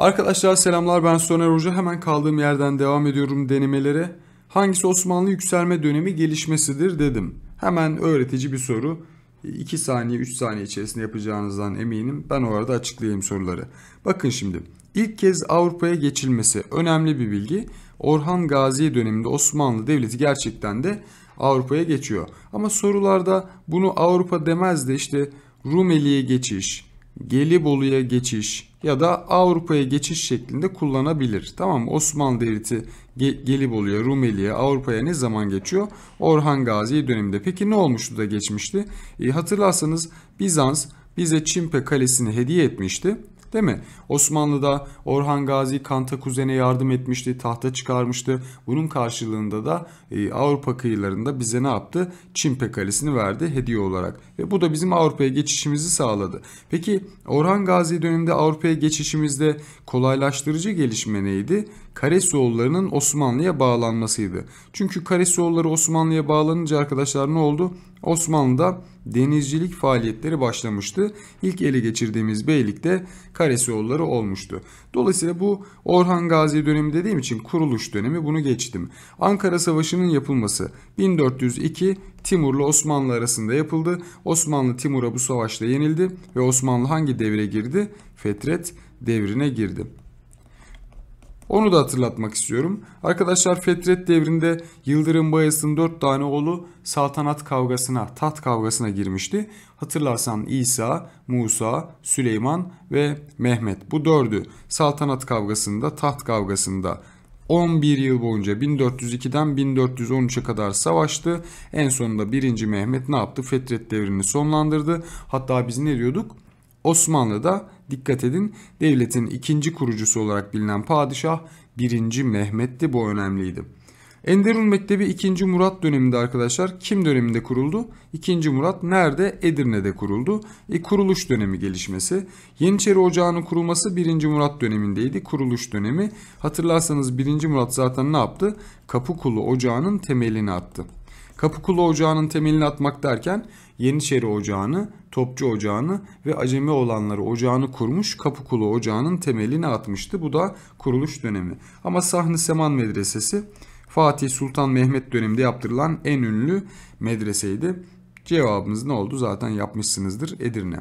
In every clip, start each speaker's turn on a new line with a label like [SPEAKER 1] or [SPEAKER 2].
[SPEAKER 1] Arkadaşlar selamlar ben Soner Hoca. Hemen kaldığım yerden devam ediyorum denemelere. Hangisi Osmanlı yükselme dönemi gelişmesidir dedim. Hemen öğretici bir soru. 2 saniye 3 saniye içerisinde yapacağınızdan eminim. Ben o arada açıklayayım soruları. Bakın şimdi ilk kez Avrupa'ya geçilmesi önemli bir bilgi. Orhan Gazi döneminde Osmanlı Devleti gerçekten de Avrupa'ya geçiyor. Ama sorularda bunu Avrupa demez de işte Rumeli'ye geçiş, Gelibolu'ya geçiş, ya da Avrupa'ya geçiş şeklinde kullanabilir. Tamam mı? Osmanlı Devleti Ge Gelibolu'ya, Rumeli'ye, Avrupa'ya ne zaman geçiyor? Orhan Gazi döneminde. Peki ne olmuştu da geçmişti? E, hatırlarsanız Bizans bize Çimpe Kalesi'ni hediye etmişti. Değil mi? Osmanlı'da Orhan Gazi Kanta Kuzen'e yardım etmişti, tahta çıkarmıştı. Bunun karşılığında da e, Avrupa kıyılarında bize ne yaptı? Çimpe Kalesi'ni verdi hediye olarak. Ve bu da bizim Avrupa'ya geçişimizi sağladı. Peki Orhan Gazi döneminde Avrupa'ya geçişimizde kolaylaştırıcı gelişme neydi? Karesioğullarının Osmanlı'ya bağlanmasıydı. Çünkü Karesioğulları Osmanlı'ya bağlanınca arkadaşlar ne oldu? Osmanlı'da denizcilik faaliyetleri başlamıştı. İlk ele geçirdiğimiz beylik de Karesioğulları olmuştu. Dolayısıyla bu Orhan Gazi dönemi dediğim için kuruluş dönemi bunu geçtim. Ankara Savaşı'nın yapılması 1402 Timur'la Osmanlı arasında yapıldı. Osmanlı Timur'a bu savaşta yenildi ve Osmanlı hangi devre girdi? Fetret devrine girdi. Onu da hatırlatmak istiyorum. Arkadaşlar Fetret devrinde Yıldırım Bayezid'in 4 tane oğlu saltanat kavgasına, taht kavgasına girmişti. Hatırlarsan İsa, Musa, Süleyman ve Mehmet bu dördü saltanat kavgasında, taht kavgasında 11 yıl boyunca 1402'den 1413'e kadar savaştı. En sonunda 1. Mehmet ne yaptı? Fetret devrini sonlandırdı. Hatta biz ne diyorduk? Osmanlı'da dikkat edin devletin ikinci kurucusu olarak bilinen padişah 1. Mehmet'ti bu önemliydi. Enderun Mektebi 2. Murat döneminde arkadaşlar kim döneminde kuruldu? 2. Murat nerede? Edirne'de kuruldu. E, kuruluş dönemi gelişmesi. Yeniçeri Ocağı'nın kurulması 1. Murat dönemindeydi. Kuruluş dönemi. Hatırlarsanız 1. Murat zaten ne yaptı? Kapıkulu Ocağı'nın temelini attı. Kapıkulu Ocağı'nın temelini atmak derken Yeniçeri Ocağı'nı, Topçu Ocağı'nı ve Acemi olanları Ocağı'nı kurmuş Kapıkulu Ocağı'nın temelini atmıştı. Bu da kuruluş dönemi. Ama Sahni Seman Medresesi Fatih Sultan Mehmet döneminde yaptırılan en ünlü medreseydi. Cevabımız ne oldu? Zaten yapmışsınızdır Edirne.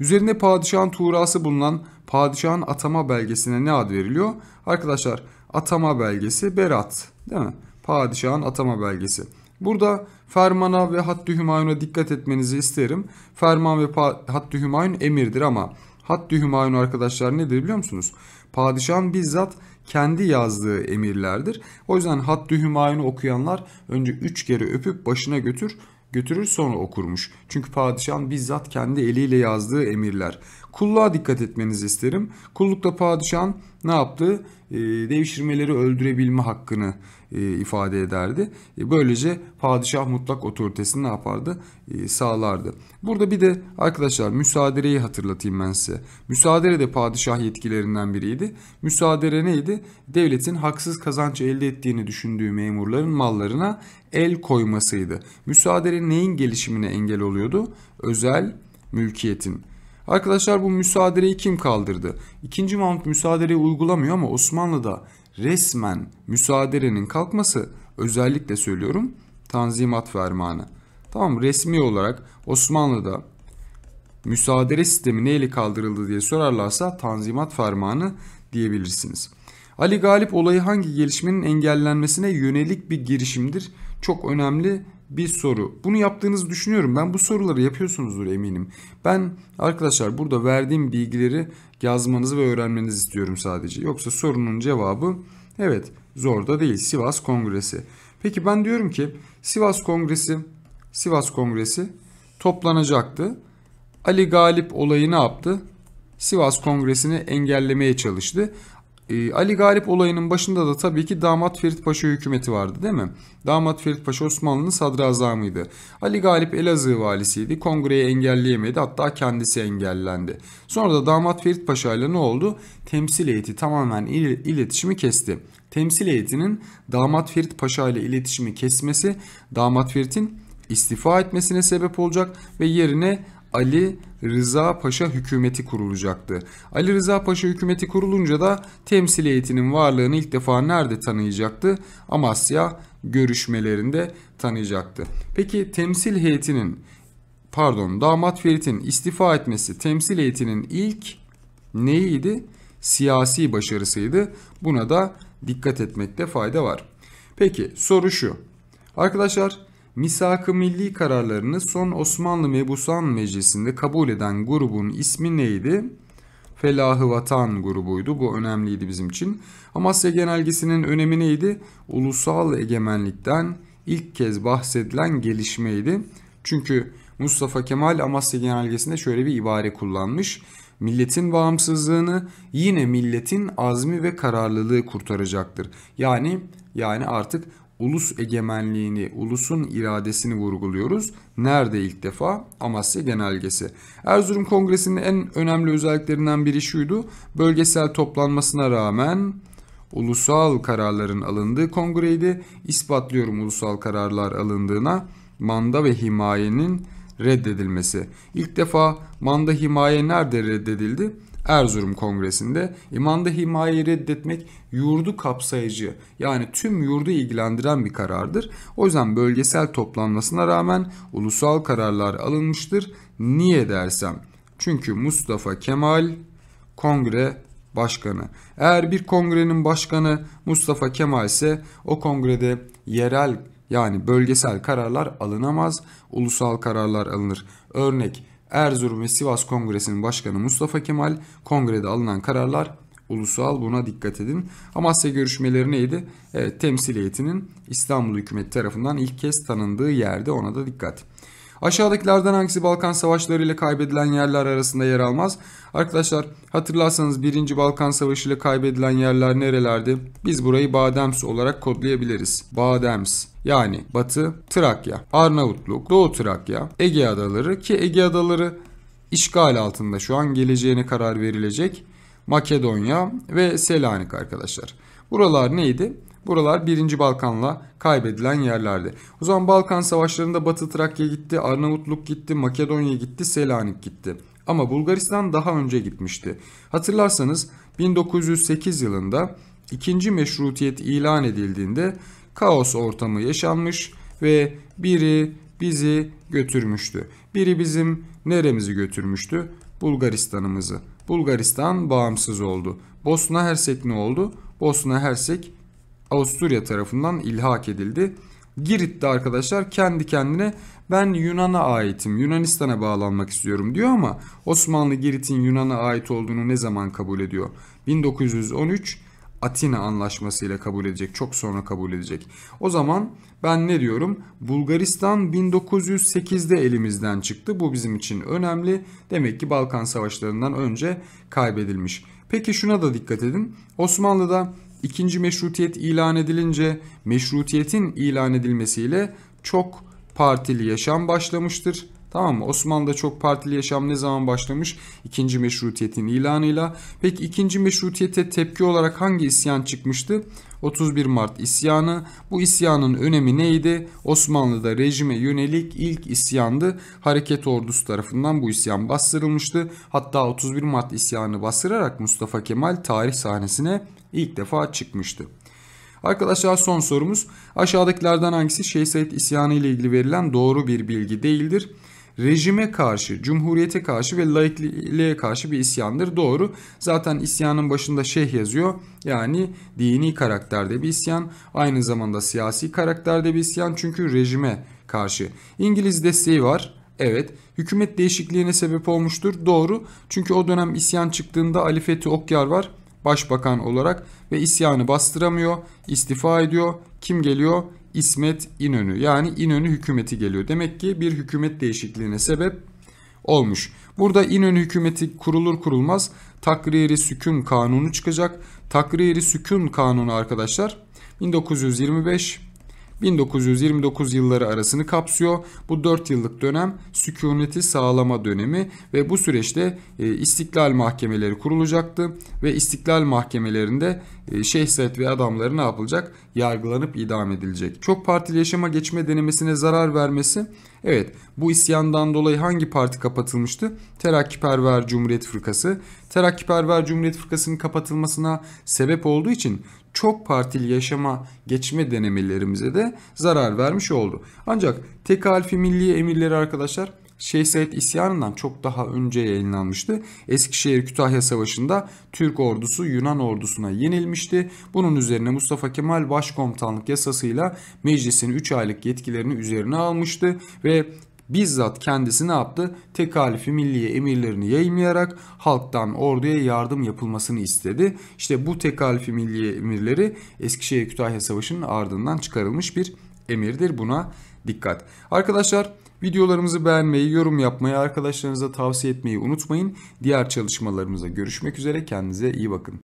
[SPEAKER 1] Üzerinde padişahın tuğrası bulunan padişahın atama belgesine ne ad veriliyor? Arkadaşlar atama belgesi Berat değil mi? Padişahın atama belgesi. Burada fermana ve haddü hümayuna dikkat etmenizi isterim. Ferman ve haddü hümayun emirdir ama haddü hümayun arkadaşlar nedir biliyor musunuz? Padişahın bizzat kendi yazdığı emirlerdir. O yüzden haddü hümayunu okuyanlar önce üç kere öpüp başına götür götürür sonra okurmuş. Çünkü padişahın bizzat kendi eliyle yazdığı emirler. Kulluğa dikkat etmenizi isterim. Kullukta padişahın ne yaptı? e, ee, devşirmeleri öldürebilme hakkını e, ifade ederdi. E, böylece padişah mutlak otoritesini ne yapardı? E, sağlardı. Burada bir de arkadaşlar müsadereyi hatırlatayım ben size. Müsadere de padişah yetkilerinden biriydi. Müsadere neydi? Devletin haksız kazanç elde ettiğini düşündüğü memurların mallarına el koymasıydı. Müsadere neyin gelişimine engel oluyordu? Özel mülkiyetin. Arkadaşlar bu müsaadereyi kim kaldırdı? İkinci Mahmut müsaadereyi uygulamıyor ama Osmanlı'da resmen müsaaderenin kalkması özellikle söylüyorum Tanzimat Fermanı. Tamam resmi olarak Osmanlı'da müsaadere sistemi neyle kaldırıldı diye sorarlarsa Tanzimat Fermanı diyebilirsiniz. Ali Galip olayı hangi gelişmenin engellenmesine yönelik bir girişimdir? Çok önemli bir soru. Bunu yaptığınızı düşünüyorum. Ben bu soruları yapıyorsunuzdur eminim. Ben arkadaşlar burada verdiğim bilgileri yazmanızı ve öğrenmenizi istiyorum sadece. Yoksa sorunun cevabı evet zor da değil Sivas Kongresi. Peki ben diyorum ki Sivas Kongresi Sivas Kongresi toplanacaktı. Ali Galip olayı ne yaptı? Sivas Kongresi'ni engellemeye çalıştı. Ee, Ali Galip olayının başında da tabii ki damat Ferit Paşa hükümeti vardı değil mi? Damat Ferit Paşa Osmanlı'nın sadrazamıydı. Ali Galip Elazığ valisiydi. Kongreyi engelleyemedi. Hatta kendisi engellendi. Sonra da damat Ferit Paşa ile ne oldu? Temsil heyeti tamamen il iletişimi kesti. Temsil heyetinin damat Ferit Paşa ile iletişimi kesmesi damat Ferit'in istifa etmesine sebep olacak ve yerine Ali Rıza Paşa hükümeti kurulacaktı. Ali Rıza Paşa hükümeti kurulunca da temsil heyetinin varlığını ilk defa nerede tanıyacaktı? Amasya görüşmelerinde tanıyacaktı. Peki temsil heyetinin pardon damat Ferit'in istifa etmesi temsil heyetinin ilk neydi? Siyasi başarısıydı. Buna da dikkat etmekte fayda var. Peki soru şu. Arkadaşlar Misak-ı Milli kararlarını son Osmanlı Mebusan Meclisi'nde kabul eden grubun ismi neydi? Felahı Vatan grubuydu. Bu önemliydi bizim için. Amasya Genelgesi'nin önemi neydi? Ulusal egemenlikten ilk kez bahsedilen gelişmeydi. Çünkü Mustafa Kemal Amasya Genelgesi'nde şöyle bir ibare kullanmış. Milletin bağımsızlığını yine milletin azmi ve kararlılığı kurtaracaktır. Yani yani artık ulus egemenliğini, ulusun iradesini vurguluyoruz. Nerede ilk defa? Amasya Genelgesi. Erzurum Kongresi'nin en önemli özelliklerinden biri şuydu. Bölgesel toplanmasına rağmen ulusal kararların alındığı kongreydi. İspatlıyorum ulusal kararlar alındığına manda ve himayenin reddedilmesi. İlk defa manda himaye nerede reddedildi? Erzurum Kongresi'nde imanda himayeyi reddetmek yurdu kapsayıcı yani tüm yurdu ilgilendiren bir karardır. O yüzden bölgesel toplanmasına rağmen ulusal kararlar alınmıştır. Niye dersem çünkü Mustafa Kemal kongre başkanı. Eğer bir kongrenin başkanı Mustafa Kemal ise o kongrede yerel yani bölgesel kararlar alınamaz, ulusal kararlar alınır. Örnek Erzurum ve Sivas Kongresi'nin başkanı Mustafa Kemal kongrede alınan kararlar ulusal buna dikkat edin. Amasya görüşmeleri neydi? Evet temsiliyetinin İstanbul hükümeti tarafından ilk kez tanındığı yerde ona da dikkat. Aşağıdakilerden hangisi Balkan Savaşları ile kaybedilen yerler arasında yer almaz? Arkadaşlar hatırlarsanız 1. Balkan Savaşı ile kaybedilen yerler nerelerdi? Biz burayı Badems olarak kodlayabiliriz. Badems. Yani Batı Trakya, Arnavutluk, Doğu Trakya, Ege Adaları ki Ege Adaları işgal altında şu an geleceğine karar verilecek. Makedonya ve Selanik arkadaşlar. Buralar neydi? Buralar 1. Balkan'la kaybedilen yerlerdi. O zaman Balkan savaşlarında Batı Trakya gitti, Arnavutluk gitti, Makedonya gitti, Selanik gitti. Ama Bulgaristan daha önce gitmişti. Hatırlarsanız 1908 yılında ikinci meşrutiyet ilan edildiğinde kaos ortamı yaşanmış ve biri bizi götürmüştü. Biri bizim neremizi götürmüştü? Bulgaristan'ımızı. Bulgaristan bağımsız oldu. Bosna Hersek ne oldu? Bosna Hersek Avusturya tarafından ilhak edildi. Girit'te arkadaşlar kendi kendine ben Yunan'a aitim, Yunanistan'a bağlanmak istiyorum diyor ama Osmanlı Girit'in Yunan'a ait olduğunu ne zaman kabul ediyor? 1913 Atina anlaşması ile kabul edecek. Çok sonra kabul edecek. O zaman ben ne diyorum? Bulgaristan 1908'de elimizden çıktı. Bu bizim için önemli. Demek ki Balkan savaşlarından önce kaybedilmiş. Peki şuna da dikkat edin. Osmanlı'da İkinci meşrutiyet ilan edilince meşrutiyetin ilan edilmesiyle çok partili yaşam başlamıştır. Tamam mı? Osmanlı'da çok partili yaşam ne zaman başlamış? İkinci meşrutiyetin ilanıyla. Peki ikinci meşrutiyete tepki olarak hangi isyan çıkmıştı? 31 Mart isyanı. Bu isyanın önemi neydi? Osmanlı'da rejime yönelik ilk isyandı. Hareket ordusu tarafından bu isyan bastırılmıştı. Hatta 31 Mart isyanı bastırarak Mustafa Kemal tarih sahnesine ilk defa çıkmıştı. Arkadaşlar son sorumuz aşağıdakilerden hangisi Şeyh Said isyanı ile ilgili verilen doğru bir bilgi değildir? rejime karşı, cumhuriyete karşı ve laikliğe karşı bir isyandır. Doğru. Zaten isyanın başında şeyh yazıyor. Yani dini karakterde bir isyan. Aynı zamanda siyasi karakterde bir isyan. Çünkü rejime karşı. İngiliz desteği var. Evet, hükümet değişikliğine sebep olmuştur. Doğru. Çünkü o dönem isyan çıktığında Ali Fethi Okyar var başbakan olarak ve isyanı bastıramıyor, istifa ediyor. Kim geliyor? İsmet İnönü yani İnönü hükümeti geliyor. Demek ki bir hükümet değişikliğine sebep olmuş. Burada İnönü hükümeti kurulur kurulmaz takriri sükun kanunu çıkacak. Takriri sükun kanunu arkadaşlar 1925 1929 yılları arasını kapsıyor. Bu 4 yıllık dönem sükuneti sağlama dönemi ve bu süreçte e, istiklal mahkemeleri kurulacaktı ve istiklal mahkemelerinde e, şehzet ve adamları ne yapılacak? Yargılanıp idam edilecek. Çok partili yaşama geçme denemesine zarar vermesi Evet bu isyandan dolayı hangi parti kapatılmıştı? Terakkiperver Cumhuriyet Fırkası. Terakkiperver Cumhuriyet Fırkası'nın kapatılmasına sebep olduğu için çok partili yaşama geçme denemelerimize de zarar vermiş oldu. Ancak tek alfi milli emirleri arkadaşlar Şehzade isyanından çok daha önce yayınlanmıştı. Eskişehir-Kütahya Savaşı'nda Türk ordusu Yunan ordusuna yenilmişti. Bunun üzerine Mustafa Kemal başkomutanlık yasasıyla meclisin 3 aylık yetkilerini üzerine almıştı ve bizzat kendisi ne yaptı? Tekalifi milliye emirlerini yayınlayarak halktan orduya yardım yapılmasını istedi. İşte bu tekalifi milliye emirleri Eskişehir Kütahya Savaşı'nın ardından çıkarılmış bir emirdir. Buna dikkat. Arkadaşlar Videolarımızı beğenmeyi, yorum yapmayı, arkadaşlarınıza tavsiye etmeyi unutmayın. Diğer çalışmalarımıza görüşmek üzere. Kendinize iyi bakın.